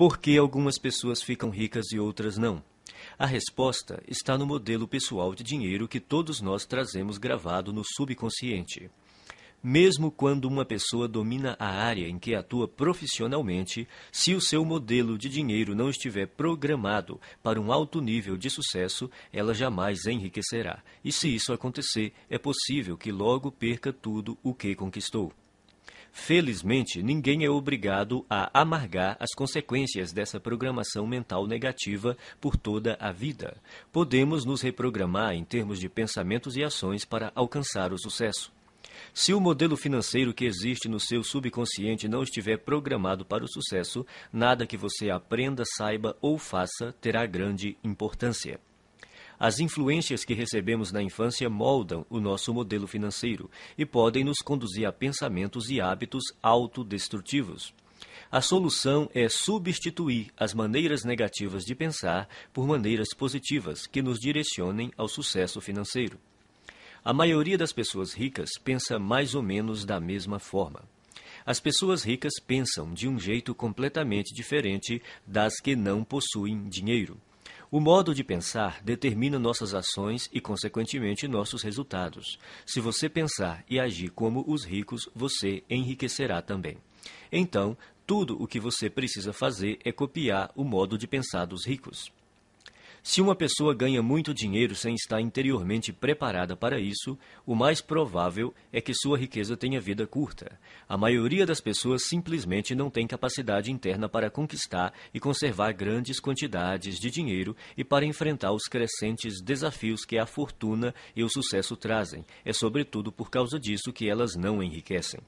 Por que algumas pessoas ficam ricas e outras não? A resposta está no modelo pessoal de dinheiro que todos nós trazemos gravado no subconsciente. Mesmo quando uma pessoa domina a área em que atua profissionalmente, se o seu modelo de dinheiro não estiver programado para um alto nível de sucesso, ela jamais enriquecerá. E se isso acontecer, é possível que logo perca tudo o que conquistou. Felizmente, ninguém é obrigado a amargar as consequências dessa programação mental negativa por toda a vida. Podemos nos reprogramar em termos de pensamentos e ações para alcançar o sucesso. Se o modelo financeiro que existe no seu subconsciente não estiver programado para o sucesso, nada que você aprenda, saiba ou faça terá grande importância. As influências que recebemos na infância moldam o nosso modelo financeiro e podem nos conduzir a pensamentos e hábitos autodestrutivos. A solução é substituir as maneiras negativas de pensar por maneiras positivas que nos direcionem ao sucesso financeiro. A maioria das pessoas ricas pensa mais ou menos da mesma forma. As pessoas ricas pensam de um jeito completamente diferente das que não possuem dinheiro. O modo de pensar determina nossas ações e, consequentemente, nossos resultados. Se você pensar e agir como os ricos, você enriquecerá também. Então, tudo o que você precisa fazer é copiar o modo de pensar dos ricos. Se uma pessoa ganha muito dinheiro sem estar interiormente preparada para isso, o mais provável é que sua riqueza tenha vida curta. A maioria das pessoas simplesmente não tem capacidade interna para conquistar e conservar grandes quantidades de dinheiro e para enfrentar os crescentes desafios que a fortuna e o sucesso trazem. É sobretudo por causa disso que elas não enriquecem.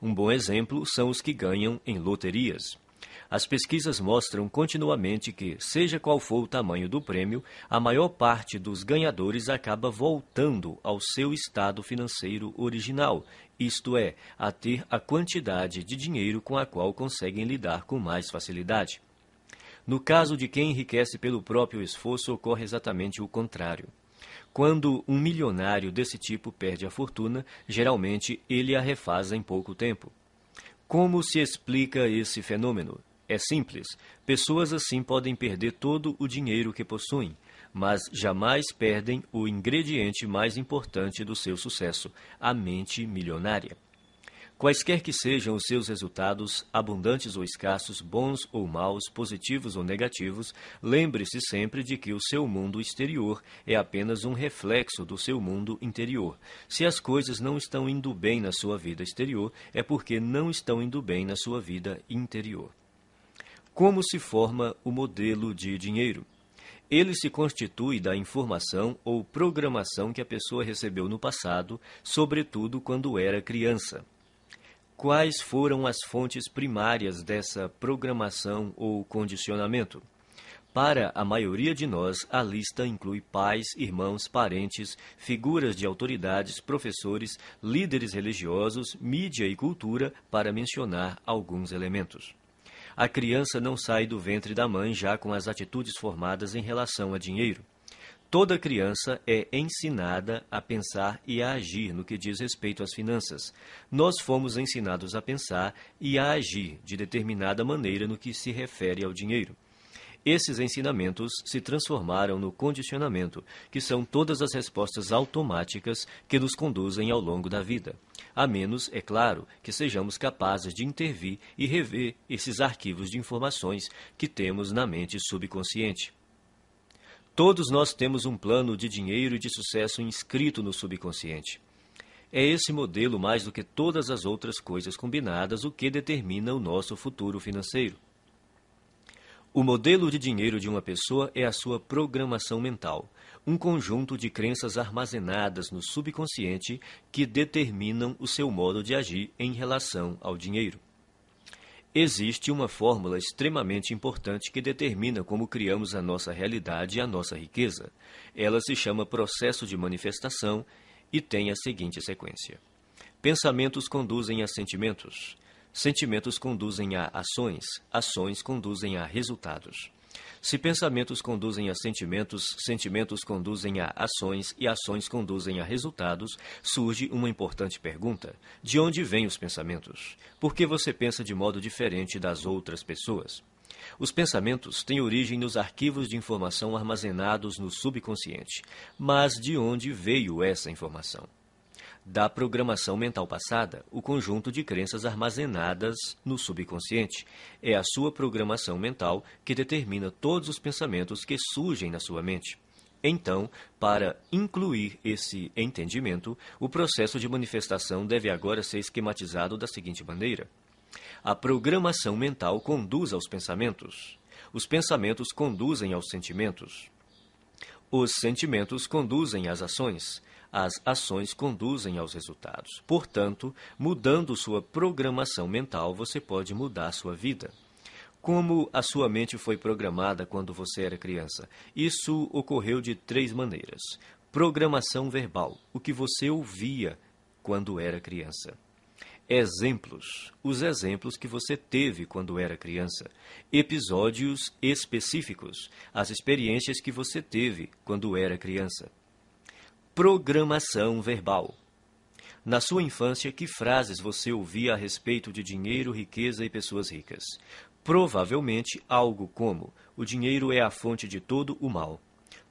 Um bom exemplo são os que ganham em loterias. As pesquisas mostram continuamente que, seja qual for o tamanho do prêmio, a maior parte dos ganhadores acaba voltando ao seu estado financeiro original, isto é, a ter a quantidade de dinheiro com a qual conseguem lidar com mais facilidade. No caso de quem enriquece pelo próprio esforço, ocorre exatamente o contrário. Quando um milionário desse tipo perde a fortuna, geralmente ele a refaz em pouco tempo. Como se explica esse fenômeno? É simples. Pessoas assim podem perder todo o dinheiro que possuem, mas jamais perdem o ingrediente mais importante do seu sucesso, a mente milionária. Quaisquer que sejam os seus resultados, abundantes ou escassos, bons ou maus, positivos ou negativos, lembre-se sempre de que o seu mundo exterior é apenas um reflexo do seu mundo interior. Se as coisas não estão indo bem na sua vida exterior, é porque não estão indo bem na sua vida interior como se forma o modelo de dinheiro. Ele se constitui da informação ou programação que a pessoa recebeu no passado, sobretudo quando era criança. Quais foram as fontes primárias dessa programação ou condicionamento? Para a maioria de nós, a lista inclui pais, irmãos, parentes, figuras de autoridades, professores, líderes religiosos, mídia e cultura, para mencionar alguns elementos. A criança não sai do ventre da mãe já com as atitudes formadas em relação a dinheiro. Toda criança é ensinada a pensar e a agir no que diz respeito às finanças. Nós fomos ensinados a pensar e a agir de determinada maneira no que se refere ao dinheiro. Esses ensinamentos se transformaram no condicionamento, que são todas as respostas automáticas que nos conduzem ao longo da vida. A menos, é claro, que sejamos capazes de intervir e rever esses arquivos de informações que temos na mente subconsciente. Todos nós temos um plano de dinheiro e de sucesso inscrito no subconsciente. É esse modelo, mais do que todas as outras coisas combinadas, o que determina o nosso futuro financeiro. O modelo de dinheiro de uma pessoa é a sua programação mental, um conjunto de crenças armazenadas no subconsciente que determinam o seu modo de agir em relação ao dinheiro. Existe uma fórmula extremamente importante que determina como criamos a nossa realidade e a nossa riqueza. Ela se chama processo de manifestação e tem a seguinte sequência: Pensamentos conduzem a sentimentos Sentimentos conduzem a ações, ações conduzem a resultados. Se pensamentos conduzem a sentimentos, sentimentos conduzem a ações e ações conduzem a resultados, surge uma importante pergunta: de onde vêm os pensamentos? Por que você pensa de modo diferente das outras pessoas? Os pensamentos têm origem nos arquivos de informação armazenados no subconsciente. Mas de onde veio essa informação? da programação mental passada, o conjunto de crenças armazenadas no subconsciente. É a sua programação mental que determina todos os pensamentos que surgem na sua mente. Então, para incluir esse entendimento, o processo de manifestação deve agora ser esquematizado da seguinte maneira: a programação mental conduz aos pensamentos, os pensamentos conduzem aos sentimentos, os sentimentos conduzem às ações, as ações conduzem aos resultados. Portanto, mudando sua programação mental, você pode mudar sua vida. Como a sua mente foi programada quando você era criança? Isso ocorreu de três maneiras. Programação verbal, o que você ouvia quando era criança. Exemplos, os exemplos que você teve quando era criança. Episódios específicos, as experiências que você teve quando era criança. Programação verbal. Na sua infância, que frases você ouvia a respeito de dinheiro, riqueza e pessoas ricas? Provavelmente algo como: o dinheiro é a fonte de todo o mal.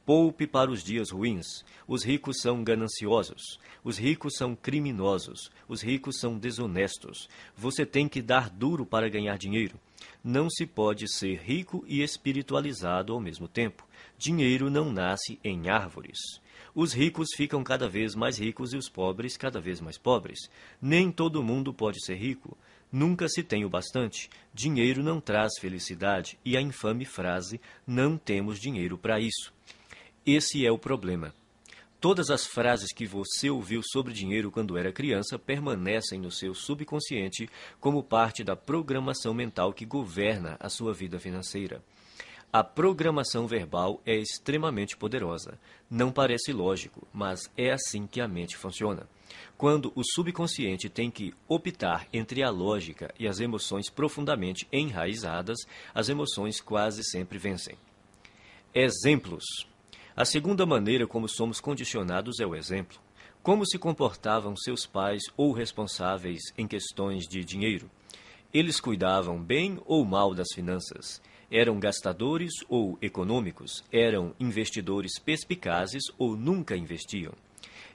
Poupe para os dias ruins. Os ricos são gananciosos. Os ricos são criminosos. Os ricos são desonestos. Você tem que dar duro para ganhar dinheiro. Não se pode ser rico e espiritualizado ao mesmo tempo. Dinheiro não nasce em árvores os ricos ficam cada vez mais ricos e os pobres cada vez mais pobres. Nem todo mundo pode ser rico. Nunca se tem o bastante. Dinheiro não traz felicidade. E a infame frase: não temos dinheiro para isso. Esse é o problema. Todas as frases que você ouviu sobre dinheiro quando era criança permanecem no seu subconsciente como parte da programação mental que governa a sua vida financeira. A programação verbal é extremamente poderosa. Não parece lógico, mas é assim que a mente funciona. Quando o subconsciente tem que optar entre a lógica e as emoções profundamente enraizadas, as emoções quase sempre vencem. Exemplos: A segunda maneira como somos condicionados é o exemplo. Como se comportavam seus pais ou responsáveis em questões de dinheiro? Eles cuidavam bem ou mal das finanças? Eram gastadores ou econômicos, eram investidores perspicazes ou nunca investiam.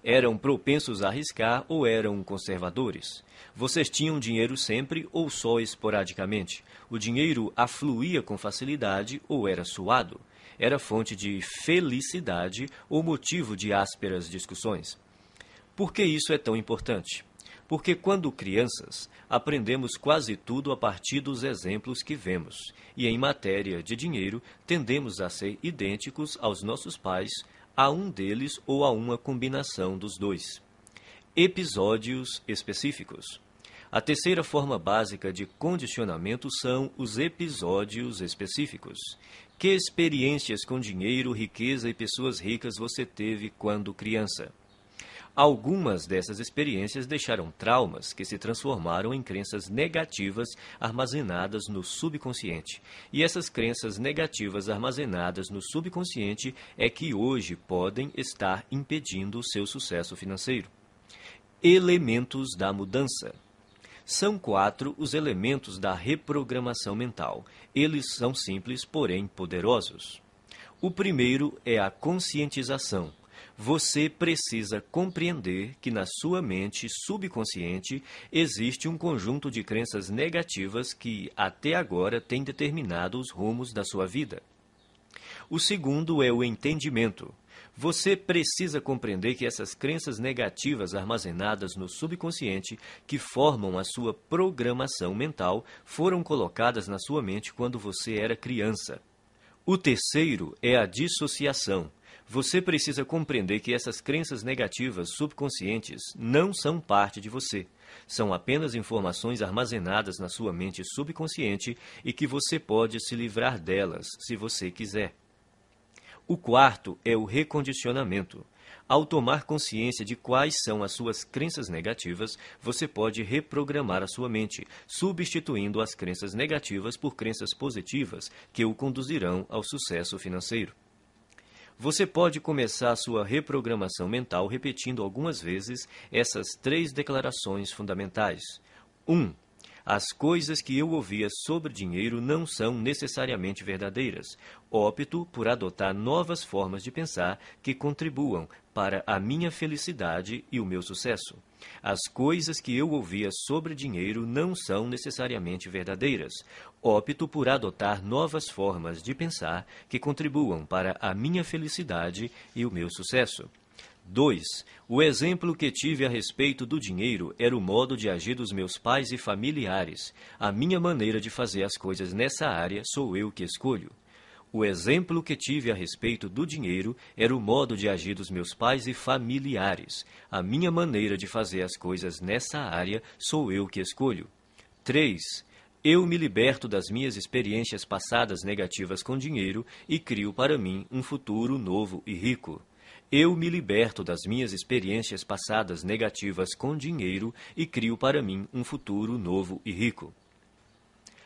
Eram propensos a arriscar ou eram conservadores. Vocês tinham dinheiro sempre ou só esporadicamente. O dinheiro afluía com facilidade ou era suado. Era fonte de felicidade ou motivo de ásperas discussões. Por que isso é tão importante? Porque quando crianças, aprendemos quase tudo a partir dos exemplos que vemos, e em matéria de dinheiro, tendemos a ser idênticos aos nossos pais, a um deles ou a uma combinação dos dois. Episódios específicos. A terceira forma básica de condicionamento são os episódios específicos. Que experiências com dinheiro, riqueza e pessoas ricas você teve quando criança? Algumas dessas experiências deixaram traumas que se transformaram em crenças negativas armazenadas no subconsciente. E essas crenças negativas armazenadas no subconsciente é que hoje podem estar impedindo o seu sucesso financeiro. Elementos da mudança. São quatro os elementos da reprogramação mental. Eles são simples, porém poderosos. O primeiro é a conscientização você precisa compreender que na sua mente subconsciente existe um conjunto de crenças negativas que até agora tem determinado os rumos da sua vida. O segundo é o entendimento. Você precisa compreender que essas crenças negativas armazenadas no subconsciente, que formam a sua programação mental, foram colocadas na sua mente quando você era criança. O terceiro é a dissociação você precisa compreender que essas crenças negativas subconscientes não são parte de você. São apenas informações armazenadas na sua mente subconsciente e que você pode se livrar delas se você quiser. O quarto é o recondicionamento. Ao tomar consciência de quais são as suas crenças negativas, você pode reprogramar a sua mente, substituindo as crenças negativas por crenças positivas que o conduzirão ao sucesso financeiro. Você pode começar sua reprogramação mental repetindo algumas vezes essas três declarações fundamentais. 1. Um, as coisas que eu ouvia sobre dinheiro não são necessariamente verdadeiras. Opto por adotar novas formas de pensar que contribuam para a minha felicidade e o meu sucesso. As coisas que eu ouvia sobre dinheiro não são necessariamente verdadeiras opto por adotar novas formas de pensar que contribuam para a minha felicidade e o meu sucesso. 2. O exemplo que tive a respeito do dinheiro era o modo de agir dos meus pais e familiares. A minha maneira de fazer as coisas nessa área sou eu que escolho. O exemplo que tive a respeito do dinheiro era o modo de agir dos meus pais e familiares. A minha maneira de fazer as coisas nessa área sou eu que escolho. 3. Eu me liberto das minhas experiências passadas negativas com dinheiro e crio para mim um futuro novo e rico. Eu me liberto das minhas experiências passadas negativas com dinheiro e crio para mim um futuro novo e rico.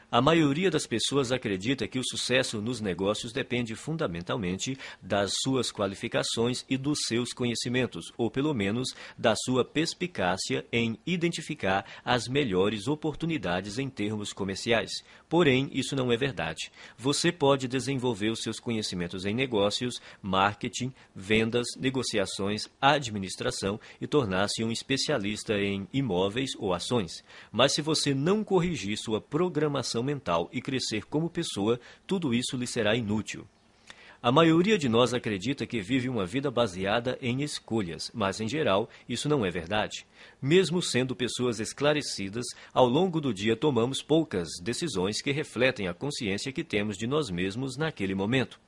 A maioria das pessoas acredita que o sucesso nos negócios depende fundamentalmente das suas qualificações e dos seus conhecimentos, ou pelo menos da sua perspicácia em identificar as melhores oportunidades em termos comerciais. Porém, isso não é verdade. Você pode desenvolver os seus conhecimentos em negócios, marketing, vendas, negociações, administração e tornar-se um especialista em imóveis ou ações. Mas se você não corrigir sua programação, mental e crescer como pessoa, tudo isso lhe será inútil. A maioria de nós acredita que vive uma vida baseada em escolhas, mas, em geral, isso não é verdade. Mesmo sendo pessoas esclarecidas, ao longo do dia tomamos poucas decisões que refletem a consciência que temos de nós mesmos naquele momento.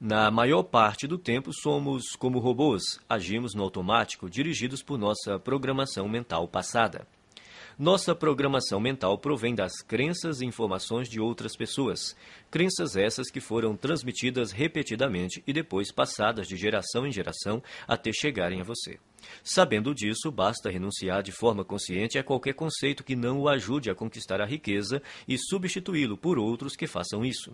Na maior parte do tempo, somos como robôs, agimos no automático, dirigidos por nossa programação mental passada. Nossa programação mental provém das crenças e informações de outras pessoas. Crenças essas que foram transmitidas repetidamente e depois passadas de geração em geração até chegarem a você. Sabendo disso, basta renunciar de forma consciente a qualquer conceito que não o ajude a conquistar a riqueza e substituí-lo por outros que façam isso.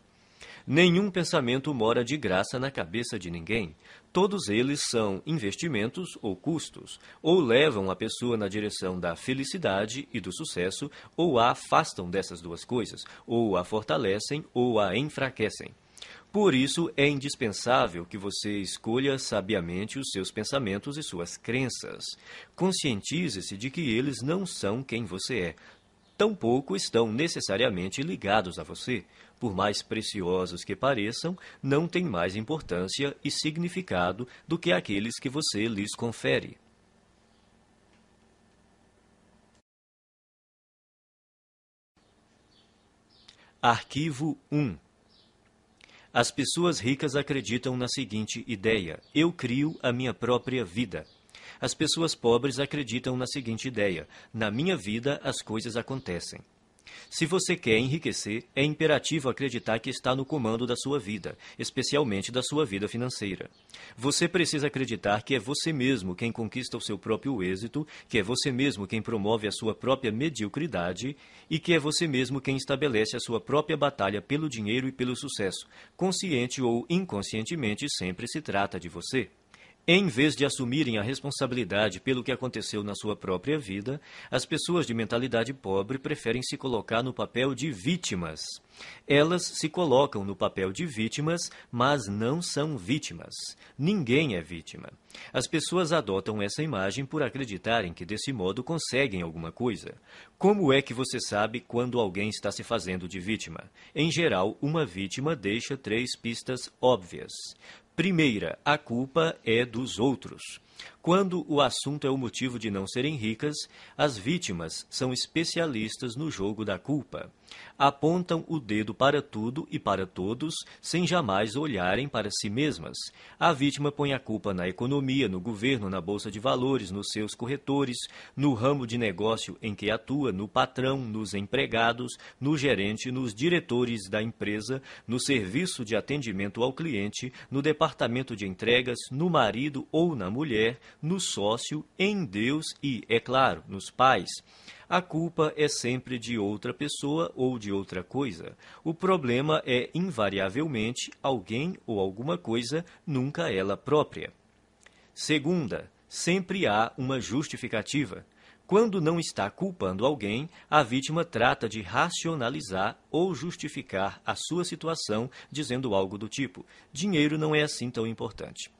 Nenhum pensamento mora de graça na cabeça de ninguém. Todos eles são investimentos ou custos, ou levam a pessoa na direção da felicidade e do sucesso, ou a afastam dessas duas coisas, ou a fortalecem ou a enfraquecem. Por isso, é indispensável que você escolha sabiamente os seus pensamentos e suas crenças. Conscientize-se de que eles não são quem você é, tampouco estão necessariamente ligados a você por mais preciosos que pareçam, não têm mais importância e significado do que aqueles que você lhes confere. Arquivo 1 As pessoas ricas acreditam na seguinte ideia: eu crio a minha própria vida. As pessoas pobres acreditam na seguinte ideia: na minha vida as coisas acontecem. Se você quer enriquecer, é imperativo acreditar que está no comando da sua vida, especialmente da sua vida financeira. Você precisa acreditar que é você mesmo quem conquista o seu próprio êxito, que é você mesmo quem promove a sua própria mediocridade e que é você mesmo quem estabelece a sua própria batalha pelo dinheiro e pelo sucesso. Consciente ou inconscientemente, sempre se trata de você. Em vez de assumirem a responsabilidade pelo que aconteceu na sua própria vida, as pessoas de mentalidade pobre preferem se colocar no papel de vítimas. Elas se colocam no papel de vítimas, mas não são vítimas. Ninguém é vítima. As pessoas adotam essa imagem por acreditarem que desse modo conseguem alguma coisa. Como é que você sabe quando alguém está se fazendo de vítima? Em geral, uma vítima deixa três pistas óbvias. Primeira, a culpa é dos outros. Quando o assunto é o motivo de não serem ricas, as vítimas são especialistas no jogo da culpa. Apontam o dedo para tudo e para todos, sem jamais olharem para si mesmas. A vítima põe a culpa na economia, no governo, na bolsa de valores, nos seus corretores, no ramo de negócio em que atua, no patrão, nos empregados, no gerente, nos diretores da empresa, no serviço de atendimento ao cliente, no departamento de entregas, no marido ou na mulher no sócio, em Deus e, é claro, nos pais. A culpa é sempre de outra pessoa ou de outra coisa. O problema é, invariavelmente, alguém ou alguma coisa, nunca ela própria. Segunda, sempre há uma justificativa. Quando não está culpando alguém, a vítima trata de racionalizar ou justificar a sua situação, dizendo algo do tipo: dinheiro não é assim tão importante.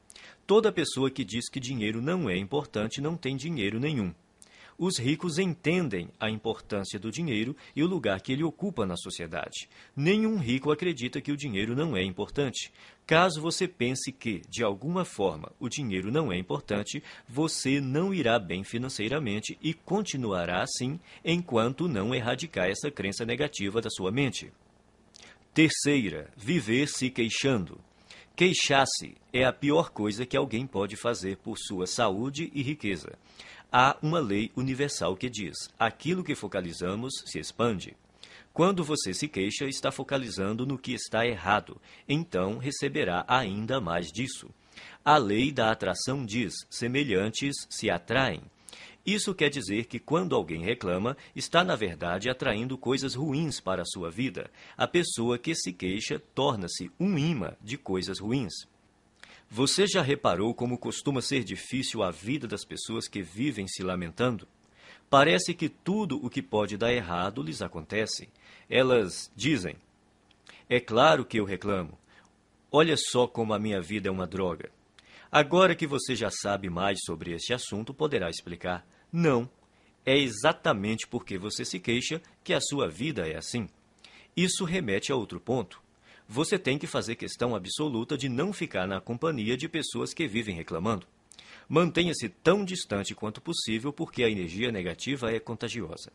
Toda pessoa que diz que dinheiro não é importante não tem dinheiro nenhum. Os ricos entendem a importância do dinheiro e o lugar que ele ocupa na sociedade. Nenhum rico acredita que o dinheiro não é importante. Caso você pense que, de alguma forma, o dinheiro não é importante, você não irá bem financeiramente e continuará assim enquanto não erradicar essa crença negativa da sua mente. Terceira, viver se queixando. Queixar-se é a pior coisa que alguém pode fazer por sua saúde e riqueza. Há uma lei universal que diz: aquilo que focalizamos se expande. Quando você se queixa, está focalizando no que está errado, então receberá ainda mais disso. A lei da atração diz: semelhantes se atraem. Isso quer dizer que quando alguém reclama, está na verdade atraindo coisas ruins para a sua vida. A pessoa que se queixa torna-se um imã de coisas ruins. Você já reparou como costuma ser difícil a vida das pessoas que vivem se lamentando? Parece que tudo o que pode dar errado lhes acontece. Elas dizem: É claro que eu reclamo. Olha só como a minha vida é uma droga. Agora que você já sabe mais sobre este assunto, poderá explicar: não, é exatamente porque você se queixa que a sua vida é assim. Isso remete a outro ponto. Você tem que fazer questão absoluta de não ficar na companhia de pessoas que vivem reclamando. Mantenha-se tão distante quanto possível, porque a energia negativa é contagiosa.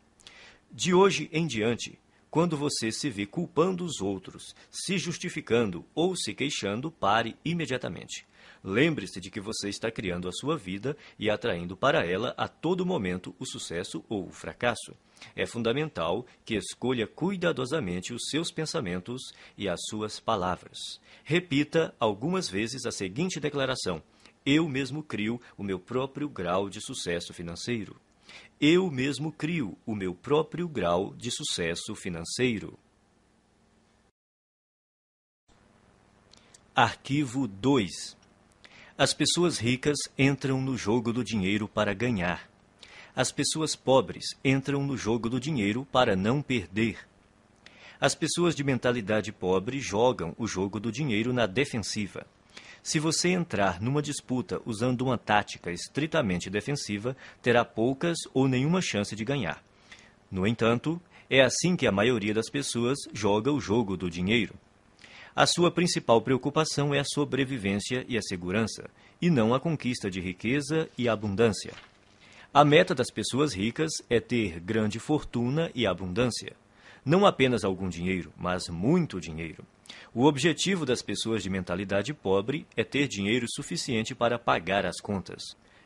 De hoje em diante, quando você se vê culpando os outros, se justificando ou se queixando, pare imediatamente. Lembre-se de que você está criando a sua vida e atraindo para ela a todo momento o sucesso ou o fracasso. É fundamental que escolha cuidadosamente os seus pensamentos e as suas palavras. Repita algumas vezes a seguinte declaração: Eu mesmo crio o meu próprio grau de sucesso financeiro. Eu mesmo crio o meu próprio grau de sucesso financeiro. Arquivo 2 as pessoas ricas entram no jogo do dinheiro para ganhar. As pessoas pobres entram no jogo do dinheiro para não perder. As pessoas de mentalidade pobre jogam o jogo do dinheiro na defensiva. Se você entrar numa disputa usando uma tática estritamente defensiva, terá poucas ou nenhuma chance de ganhar. No entanto, é assim que a maioria das pessoas joga o jogo do dinheiro. A sua principal preocupação é a sobrevivência e a segurança, e não a conquista de riqueza e abundância. A meta das pessoas ricas é ter grande fortuna e abundância. Não apenas algum dinheiro, mas muito dinheiro. O objetivo das pessoas de mentalidade pobre é ter dinheiro suficiente para pagar as contas.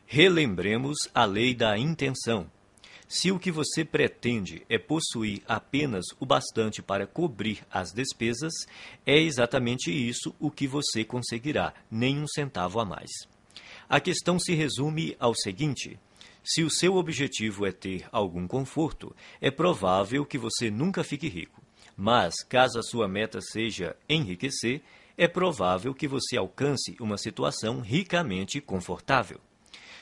Relembremos a lei da intenção. Se o que você pretende é possuir apenas o bastante para cobrir as despesas, é exatamente isso o que você conseguirá, nem um centavo a mais. A questão se resume ao seguinte: se o seu objetivo é ter algum conforto, é provável que você nunca fique rico. Mas, caso a sua meta seja enriquecer, é provável que você alcance uma situação ricamente confortável.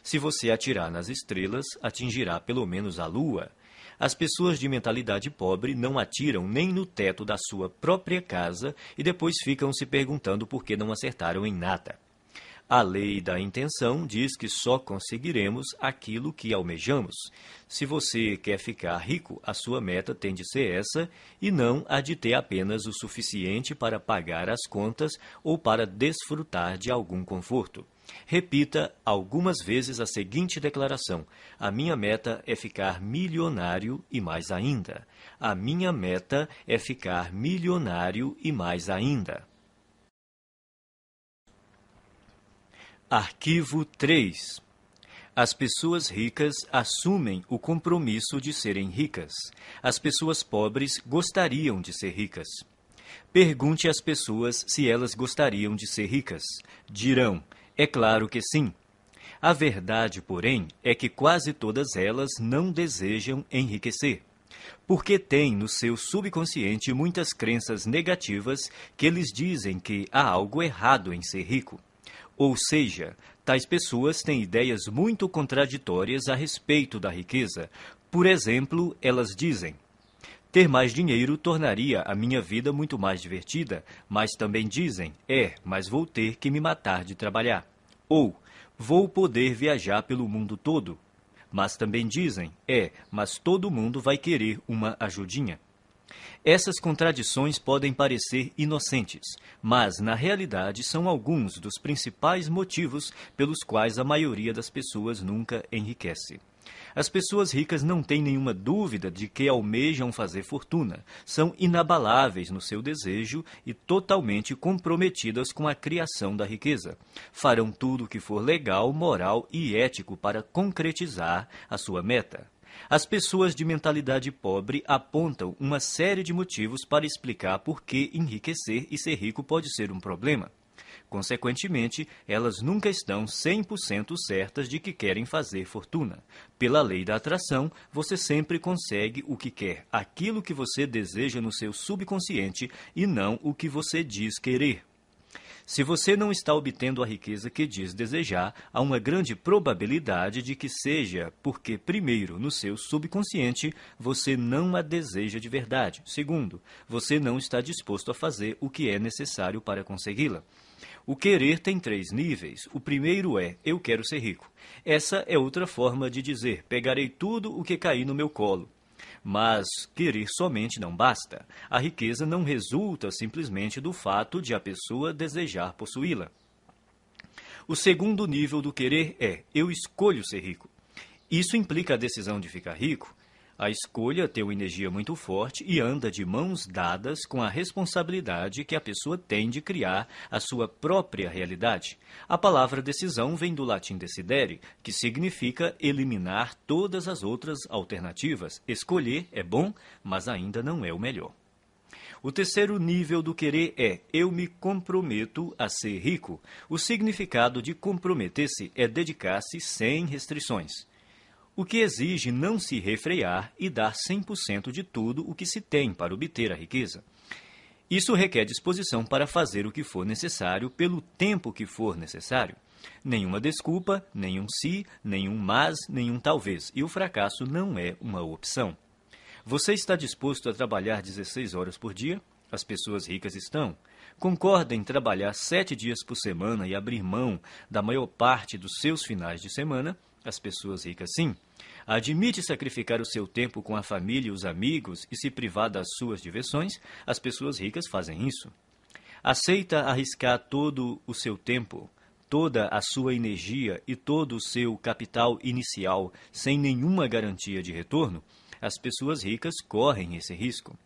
Se você atirar nas estrelas, atingirá pelo menos a lua. As pessoas de mentalidade pobre não atiram nem no teto da sua própria casa e depois ficam se perguntando por que não acertaram em nada. A lei da intenção diz que só conseguiremos aquilo que almejamos. Se você quer ficar rico, a sua meta tem de ser essa e não a de ter apenas o suficiente para pagar as contas ou para desfrutar de algum conforto. Repita algumas vezes a seguinte declaração: A minha meta é ficar milionário e mais ainda. A minha meta é ficar milionário e mais ainda. Arquivo 3 as pessoas ricas assumem o compromisso de serem ricas. As pessoas pobres gostariam de ser ricas. Pergunte às pessoas se elas gostariam de ser ricas. Dirão: é claro que sim. A verdade, porém, é que quase todas elas não desejam enriquecer, porque têm no seu subconsciente muitas crenças negativas que lhes dizem que há algo errado em ser rico. Ou seja, tais pessoas têm ideias muito contraditórias a respeito da riqueza. Por exemplo, elas dizem: ter mais dinheiro tornaria a minha vida muito mais divertida, mas também dizem, é, mas vou ter que me matar de trabalhar. Ou, vou poder viajar pelo mundo todo. Mas também dizem, é, mas todo mundo vai querer uma ajudinha. Essas contradições podem parecer inocentes, mas na realidade são alguns dos principais motivos pelos quais a maioria das pessoas nunca enriquece. As pessoas ricas não têm nenhuma dúvida de que almejam fazer fortuna, são inabaláveis no seu desejo e totalmente comprometidas com a criação da riqueza. Farão tudo o que for legal, moral e ético para concretizar a sua meta. As pessoas de mentalidade pobre apontam uma série de motivos para explicar por que enriquecer e ser rico pode ser um problema. Consequentemente, elas nunca estão 100% certas de que querem fazer fortuna. Pela lei da atração, você sempre consegue o que quer, aquilo que você deseja no seu subconsciente e não o que você diz querer. Se você não está obtendo a riqueza que diz desejar, há uma grande probabilidade de que seja porque, primeiro, no seu subconsciente, você não a deseja de verdade. Segundo, você não está disposto a fazer o que é necessário para consegui-la. O querer tem três níveis. O primeiro é eu quero ser rico. Essa é outra forma de dizer pegarei tudo o que cair no meu colo. Mas querer somente não basta. A riqueza não resulta simplesmente do fato de a pessoa desejar possuí-la. O segundo nível do querer é: eu escolho ser rico. Isso implica a decisão de ficar rico a escolha tem uma energia muito forte e anda de mãos dadas com a responsabilidade que a pessoa tem de criar a sua própria realidade. A palavra decisão vem do latim decidere, que significa eliminar todas as outras alternativas. Escolher é bom, mas ainda não é o melhor. O terceiro nível do querer é eu me comprometo a ser rico. O significado de comprometer-se é dedicar-se sem restrições o que exige não se refrear e dar 100% de tudo o que se tem para obter a riqueza. Isso requer disposição para fazer o que for necessário pelo tempo que for necessário. Nenhuma desculpa, nenhum se, si, nenhum mas, nenhum talvez, e o fracasso não é uma opção. Você está disposto a trabalhar 16 horas por dia? As pessoas ricas estão. Concorda em trabalhar sete dias por semana e abrir mão da maior parte dos seus finais de semana? As pessoas ricas, sim. Admite sacrificar o seu tempo com a família e os amigos e se privar das suas diversões, as pessoas ricas fazem isso. Aceita arriscar todo o seu tempo, toda a sua energia e todo o seu capital inicial sem nenhuma garantia de retorno, as pessoas ricas correm esse risco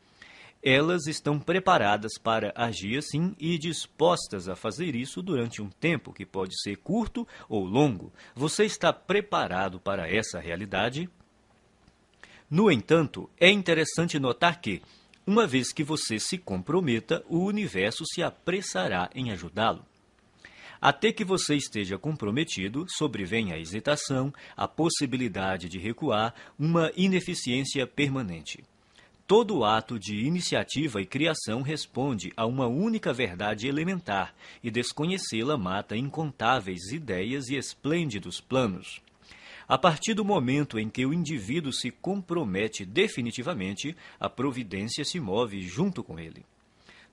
elas estão preparadas para agir assim e dispostas a fazer isso durante um tempo que pode ser curto ou longo. Você está preparado para essa realidade? No entanto, é interessante notar que, uma vez que você se comprometa, o universo se apressará em ajudá-lo. Até que você esteja comprometido, sobrevém a hesitação, a possibilidade de recuar, uma ineficiência permanente. Todo ato de iniciativa e criação responde a uma única verdade elementar, e desconhecê-la mata incontáveis ideias e esplêndidos planos. A partir do momento em que o indivíduo se compromete definitivamente, a providência se move junto com ele.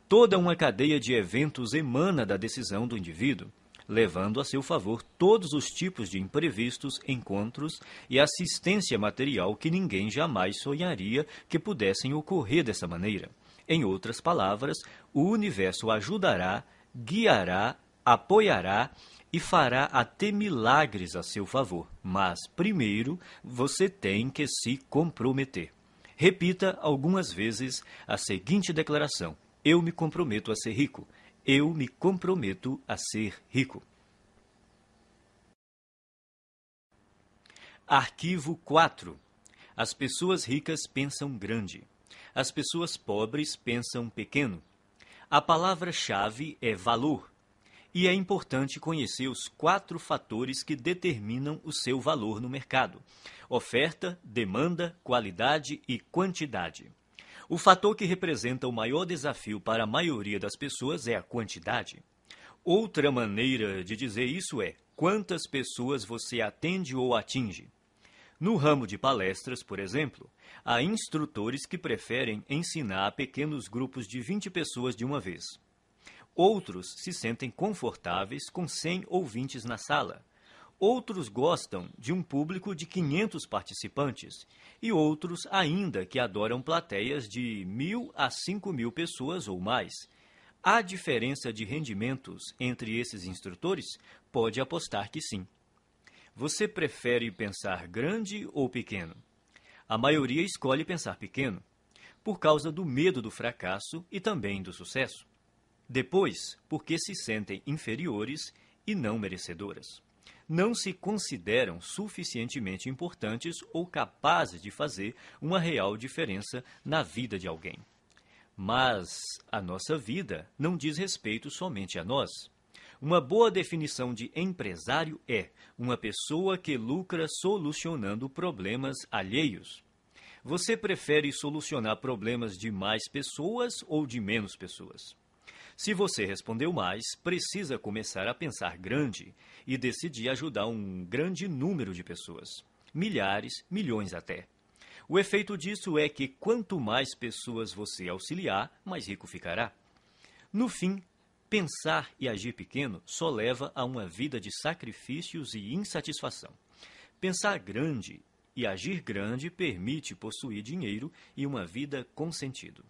Toda uma cadeia de eventos emana da decisão do indivíduo levando a seu favor todos os tipos de imprevistos, encontros e assistência material que ninguém jamais sonharia que pudessem ocorrer dessa maneira. Em outras palavras, o universo ajudará, guiará, apoiará e fará até milagres a seu favor. Mas, primeiro, você tem que se comprometer. Repita algumas vezes a seguinte declaração: Eu me comprometo a ser rico. Eu me comprometo a ser rico. Arquivo 4. As pessoas ricas pensam grande. As pessoas pobres pensam pequeno. A palavra-chave é valor. E é importante conhecer os quatro fatores que determinam o seu valor no mercado: oferta, demanda, qualidade e quantidade. O fator que representa o maior desafio para a maioria das pessoas é a quantidade. Outra maneira de dizer isso é quantas pessoas você atende ou atinge. No ramo de palestras, por exemplo, há instrutores que preferem ensinar a pequenos grupos de 20 pessoas de uma vez. Outros se sentem confortáveis com 100 ouvintes na sala. Outros gostam de um público de 500 participantes e outros ainda que adoram plateias de 1.000 a 5.000 pessoas ou mais. Há diferença de rendimentos entre esses instrutores? Pode apostar que sim. Você prefere pensar grande ou pequeno? A maioria escolhe pensar pequeno, por causa do medo do fracasso e também do sucesso. Depois, porque se sentem inferiores e não merecedoras não se consideram suficientemente importantes ou capazes de fazer uma real diferença na vida de alguém. Mas a nossa vida não diz respeito somente a nós. Uma boa definição de empresário é uma pessoa que lucra solucionando problemas alheios. Você prefere solucionar problemas de mais pessoas ou de menos pessoas? Se você respondeu mais, precisa começar a pensar grande e decidir ajudar um grande número de pessoas. Milhares, milhões até. O efeito disso é que quanto mais pessoas você auxiliar, mais rico ficará. No fim, pensar e agir pequeno só leva a uma vida de sacrifícios e insatisfação. Pensar grande e agir grande permite possuir dinheiro e uma vida com sentido.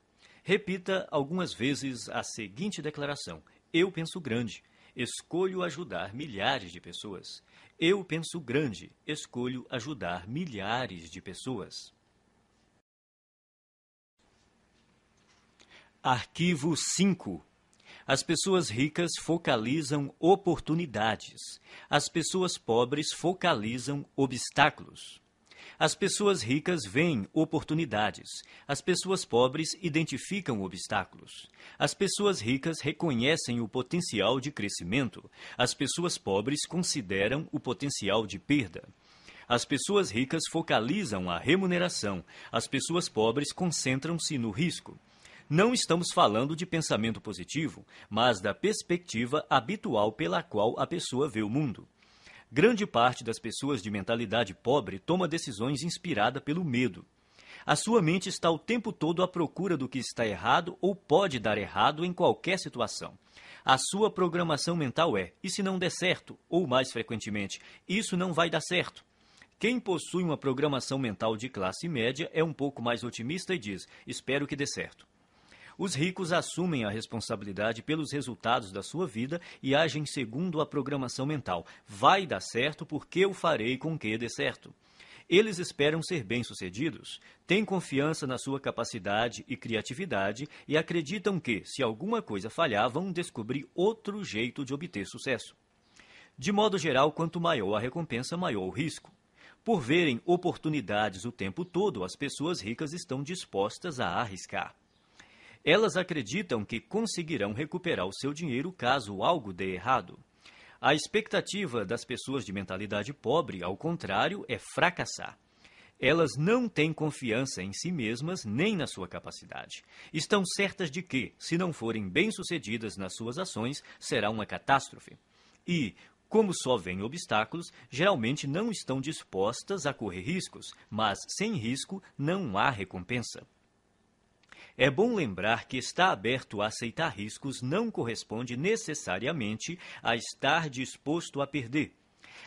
Repita algumas vezes a seguinte declaração: Eu penso grande, escolho ajudar milhares de pessoas. Eu penso grande, escolho ajudar milhares de pessoas. Arquivo 5 as pessoas ricas focalizam oportunidades. As pessoas pobres focalizam obstáculos. As pessoas ricas veem oportunidades. As pessoas pobres identificam obstáculos. As pessoas ricas reconhecem o potencial de crescimento. As pessoas pobres consideram o potencial de perda. As pessoas ricas focalizam a remuneração, as pessoas pobres concentram-se no risco. Não estamos falando de pensamento positivo, mas da perspectiva habitual pela qual a pessoa vê o mundo. Grande parte das pessoas de mentalidade pobre toma decisões inspirada pelo medo. A sua mente está o tempo todo à procura do que está errado ou pode dar errado em qualquer situação. A sua programação mental é: e se não der certo? Ou mais frequentemente, isso não vai dar certo. Quem possui uma programação mental de classe média é um pouco mais otimista e diz: espero que dê certo. Os ricos assumem a responsabilidade pelos resultados da sua vida e agem segundo a programação mental. Vai dar certo porque eu farei com que dê certo. Eles esperam ser bem-sucedidos, têm confiança na sua capacidade e criatividade e acreditam que, se alguma coisa falhar, vão descobrir outro jeito de obter sucesso. De modo geral, quanto maior a recompensa, maior o risco. Por verem oportunidades o tempo todo, as pessoas ricas estão dispostas a arriscar. Elas acreditam que conseguirão recuperar o seu dinheiro caso algo dê errado. A expectativa das pessoas de mentalidade pobre, ao contrário, é fracassar. Elas não têm confiança em si mesmas nem na sua capacidade. Estão certas de que, se não forem bem-sucedidas nas suas ações, será uma catástrofe. E, como só vêm obstáculos, geralmente não estão dispostas a correr riscos, mas sem risco não há recompensa. É bom lembrar que estar aberto a aceitar riscos não corresponde necessariamente a estar disposto a perder.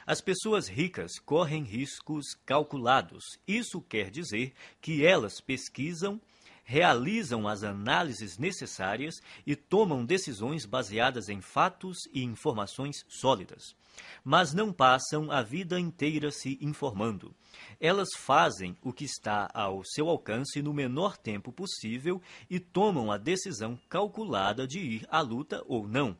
As pessoas ricas correm riscos calculados. Isso quer dizer que elas pesquisam, realizam as análises necessárias e tomam decisões baseadas em fatos e informações sólidas mas não passam a vida inteira se informando. Elas fazem o que está ao seu alcance no menor tempo possível e tomam a decisão calculada de ir à luta ou não.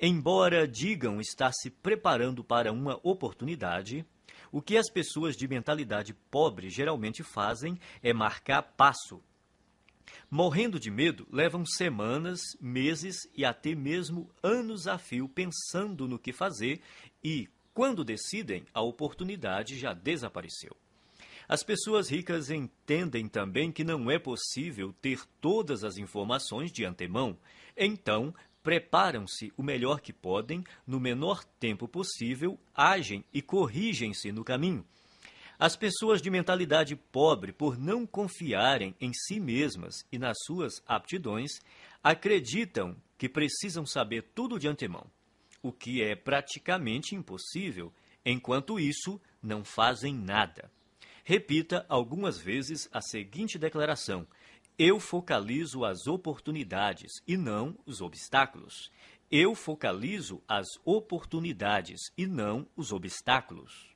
Embora digam estar se preparando para uma oportunidade, o que as pessoas de mentalidade pobre geralmente fazem é marcar passo Morrendo de medo, levam semanas, meses e até mesmo anos a fio pensando no que fazer e, quando decidem, a oportunidade já desapareceu. As pessoas ricas entendem também que não é possível ter todas as informações de antemão, então preparam-se o melhor que podem, no menor tempo possível, agem e corrigem-se no caminho as pessoas de mentalidade pobre, por não confiarem em si mesmas e nas suas aptidões, acreditam que precisam saber tudo de antemão, o que é praticamente impossível, enquanto isso, não fazem nada. Repita algumas vezes a seguinte declaração: Eu focalizo as oportunidades e não os obstáculos. Eu focalizo as oportunidades e não os obstáculos.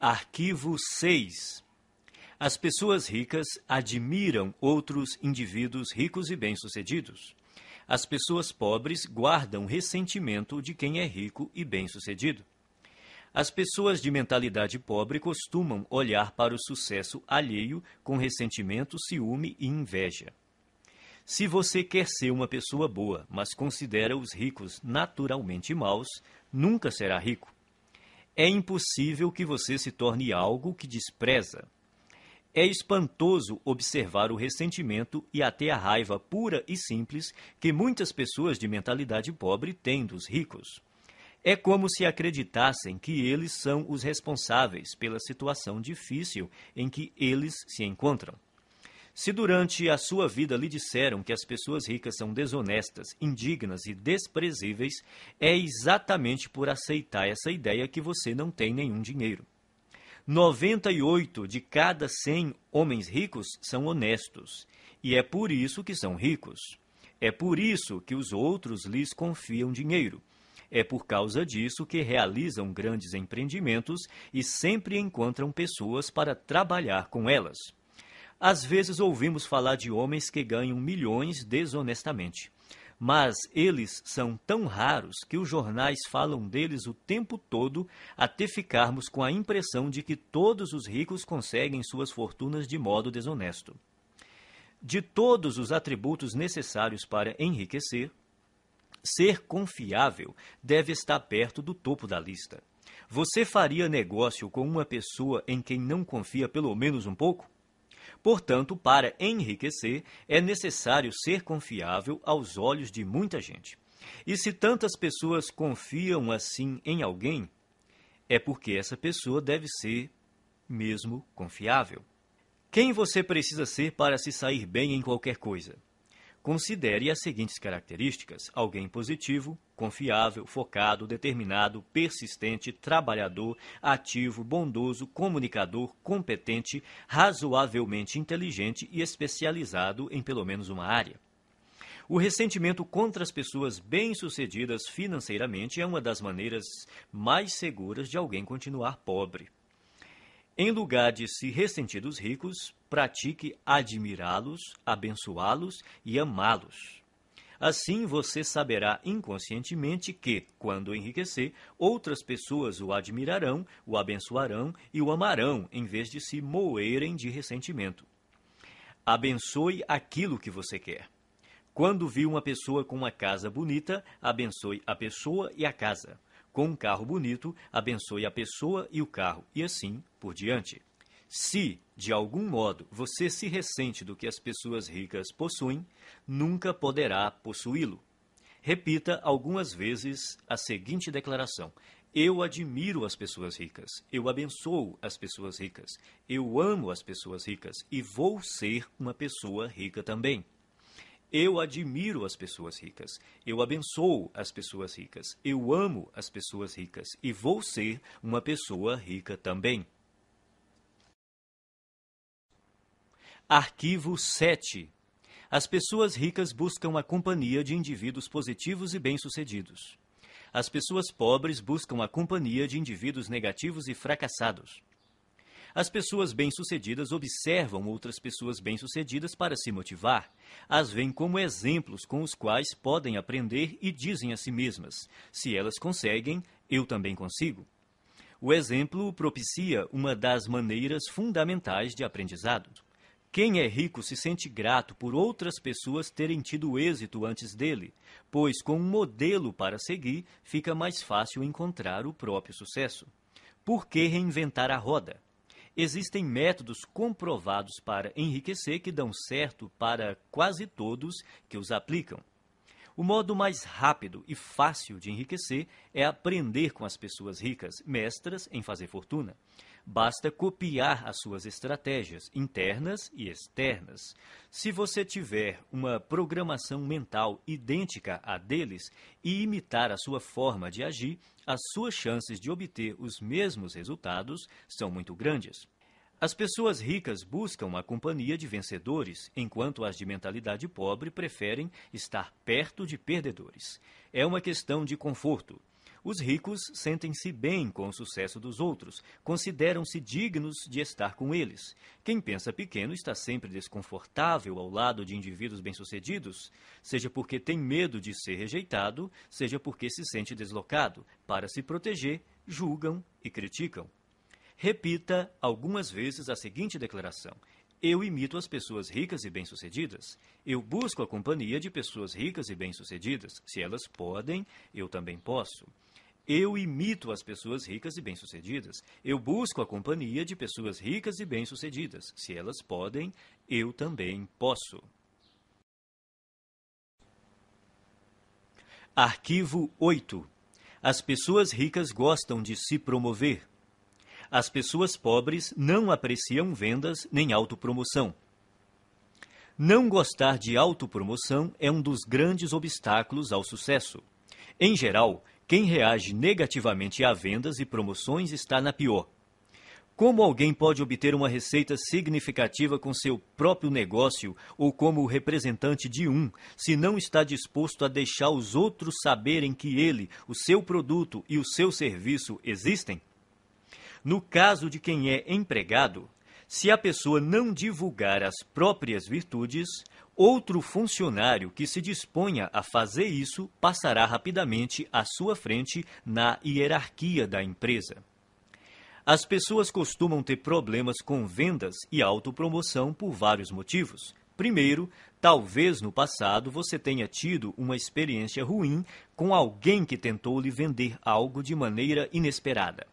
Arquivo 6 As pessoas ricas admiram outros indivíduos ricos e bem-sucedidos. As pessoas pobres guardam ressentimento de quem é rico e bem-sucedido. As pessoas de mentalidade pobre costumam olhar para o sucesso alheio com ressentimento, ciúme e inveja. Se você quer ser uma pessoa boa, mas considera os ricos naturalmente maus, nunca será rico. É impossível que você se torne algo que despreza. É espantoso observar o ressentimento e até a raiva pura e simples que muitas pessoas de mentalidade pobre têm dos ricos. É como se acreditassem que eles são os responsáveis pela situação difícil em que eles se encontram. Se durante a sua vida lhe disseram que as pessoas ricas são desonestas, indignas e desprezíveis, é exatamente por aceitar essa ideia que você não tem nenhum dinheiro. 98 de cada 100 homens ricos são honestos, e é por isso que são ricos. É por isso que os outros lhes confiam dinheiro. É por causa disso que realizam grandes empreendimentos e sempre encontram pessoas para trabalhar com elas. Às vezes ouvimos falar de homens que ganham milhões desonestamente. Mas eles são tão raros que os jornais falam deles o tempo todo até ficarmos com a impressão de que todos os ricos conseguem suas fortunas de modo desonesto. De todos os atributos necessários para enriquecer, ser confiável deve estar perto do topo da lista. Você faria negócio com uma pessoa em quem não confia pelo menos um pouco? Portanto, para enriquecer, é necessário ser confiável aos olhos de muita gente. E se tantas pessoas confiam assim em alguém, é porque essa pessoa deve ser mesmo confiável. Quem você precisa ser para se sair bem em qualquer coisa? Considere as seguintes características: alguém positivo, confiável, focado, determinado, persistente, trabalhador, ativo, bondoso, comunicador, competente, razoavelmente inteligente e especializado em pelo menos uma área. O ressentimento contra as pessoas bem-sucedidas financeiramente é uma das maneiras mais seguras de alguém continuar pobre. Em lugar de se ressentir dos ricos, pratique admirá-los, abençoá-los e amá-los. Assim você saberá inconscientemente que, quando enriquecer, outras pessoas o admirarão, o abençoarão e o amarão, em vez de se moerem de ressentimento. Abençoe aquilo que você quer. Quando viu uma pessoa com uma casa bonita, abençoe a pessoa e a casa com um carro bonito, abençoe a pessoa e o carro, e assim por diante. Se, de algum modo, você se ressente do que as pessoas ricas possuem, nunca poderá possuí-lo. Repita algumas vezes a seguinte declaração: Eu admiro as pessoas ricas, eu abençoo as pessoas ricas, eu amo as pessoas ricas e vou ser uma pessoa rica também. Eu admiro as pessoas ricas. Eu abençoo as pessoas ricas. Eu amo as pessoas ricas. E vou ser uma pessoa rica também. Arquivo 7. As pessoas ricas buscam a companhia de indivíduos positivos e bem-sucedidos. As pessoas pobres buscam a companhia de indivíduos negativos e fracassados. As pessoas bem-sucedidas observam outras pessoas bem-sucedidas para se motivar. As veem como exemplos com os quais podem aprender e dizem a si mesmas: se elas conseguem, eu também consigo. O exemplo propicia uma das maneiras fundamentais de aprendizado. Quem é rico se sente grato por outras pessoas terem tido êxito antes dele, pois com um modelo para seguir fica mais fácil encontrar o próprio sucesso. Por que reinventar a roda? Existem métodos comprovados para enriquecer que dão certo para quase todos que os aplicam. O modo mais rápido e fácil de enriquecer é aprender com as pessoas ricas, mestras em fazer fortuna. Basta copiar as suas estratégias internas e externas. Se você tiver uma programação mental idêntica à deles e imitar a sua forma de agir, as suas chances de obter os mesmos resultados são muito grandes. As pessoas ricas buscam a companhia de vencedores, enquanto as de mentalidade pobre preferem estar perto de perdedores. É uma questão de conforto. Os ricos sentem-se bem com o sucesso dos outros, consideram-se dignos de estar com eles. Quem pensa pequeno está sempre desconfortável ao lado de indivíduos bem-sucedidos, seja porque tem medo de ser rejeitado, seja porque se sente deslocado. Para se proteger, julgam e criticam. Repita algumas vezes a seguinte declaração: eu imito as pessoas ricas e bem-sucedidas. Eu busco a companhia de pessoas ricas e bem-sucedidas. Se elas podem, eu também posso. Eu imito as pessoas ricas e bem-sucedidas. Eu busco a companhia de pessoas ricas e bem-sucedidas. Se elas podem, eu também posso. Arquivo 8. As pessoas ricas gostam de se promover. As pessoas pobres não apreciam vendas nem autopromoção. Não gostar de autopromoção é um dos grandes obstáculos ao sucesso. Em geral, quem reage negativamente a vendas e promoções está na pior. Como alguém pode obter uma receita significativa com seu próprio negócio ou como representante de um, se não está disposto a deixar os outros saberem que ele, o seu produto e o seu serviço existem? No caso de quem é empregado, se a pessoa não divulgar as próprias virtudes, Outro funcionário que se disponha a fazer isso passará rapidamente à sua frente na hierarquia da empresa. As pessoas costumam ter problemas com vendas e autopromoção por vários motivos. Primeiro, talvez no passado você tenha tido uma experiência ruim com alguém que tentou lhe vender algo de maneira inesperada.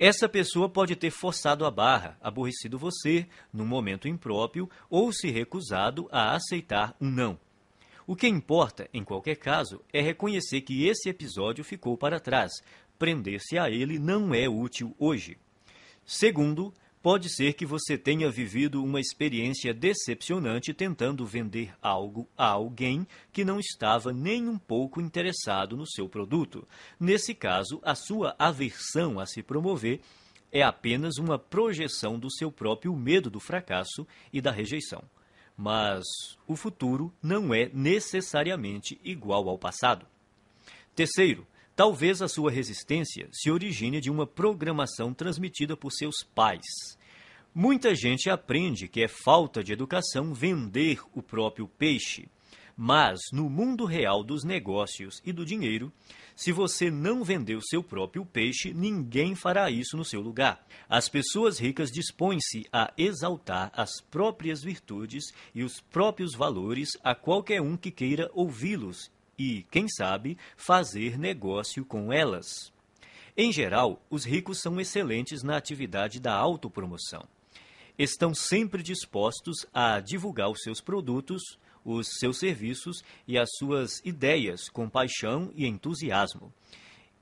Essa pessoa pode ter forçado a barra, aborrecido você num momento impróprio ou se recusado a aceitar um não. O que importa, em qualquer caso, é reconhecer que esse episódio ficou para trás. Prender-se a ele não é útil hoje. Segundo, Pode ser que você tenha vivido uma experiência decepcionante tentando vender algo a alguém que não estava nem um pouco interessado no seu produto. Nesse caso, a sua aversão a se promover é apenas uma projeção do seu próprio medo do fracasso e da rejeição. Mas o futuro não é necessariamente igual ao passado. Terceiro, talvez a sua resistência se origine de uma programação transmitida por seus pais Muita gente aprende que é falta de educação vender o próprio peixe. Mas, no mundo real dos negócios e do dinheiro, se você não vendeu seu próprio peixe, ninguém fará isso no seu lugar. As pessoas ricas dispõem-se a exaltar as próprias virtudes e os próprios valores a qualquer um que queira ouvi-los e, quem sabe, fazer negócio com elas. Em geral, os ricos são excelentes na atividade da autopromoção estão sempre dispostos a divulgar os seus produtos, os seus serviços e as suas ideias com paixão e entusiasmo.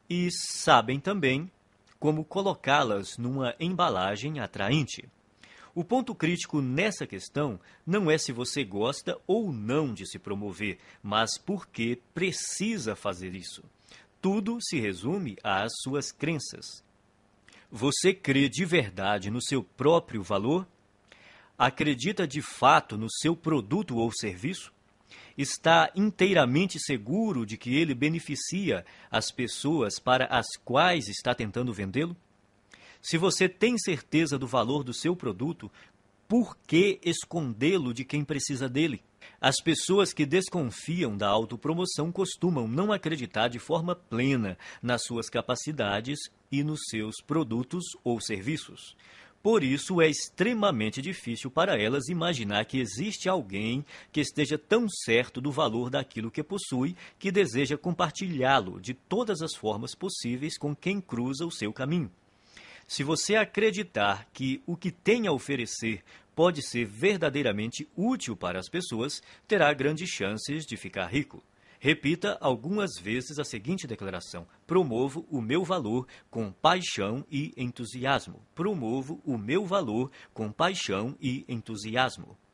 E sabem também como colocá-las numa embalagem atraente. O ponto crítico nessa questão não é se você gosta ou não de se promover, mas por que precisa fazer isso. Tudo se resume às suas crenças. Você crê de verdade no seu próprio valor? Acredita de fato no seu produto ou serviço? Está inteiramente seguro de que ele beneficia as pessoas para as quais está tentando vendê-lo? Se você tem certeza do valor do seu produto, por que escondê-lo de quem precisa dele? As pessoas que desconfiam da autopromoção costumam não acreditar de forma plena nas suas capacidades e nos seus produtos ou serviços. Por isso, é extremamente difícil para elas imaginar que existe alguém que esteja tão certo do valor daquilo que possui que deseja compartilhá-lo de todas as formas possíveis com quem cruza o seu caminho. Se você acreditar que o que tem a oferecer pode ser verdadeiramente útil para as pessoas, terá grandes chances de ficar rico. Repita algumas vezes a seguinte declaração: Promovo o meu valor com paixão e entusiasmo. Promovo o meu valor com paixão e entusiasmo.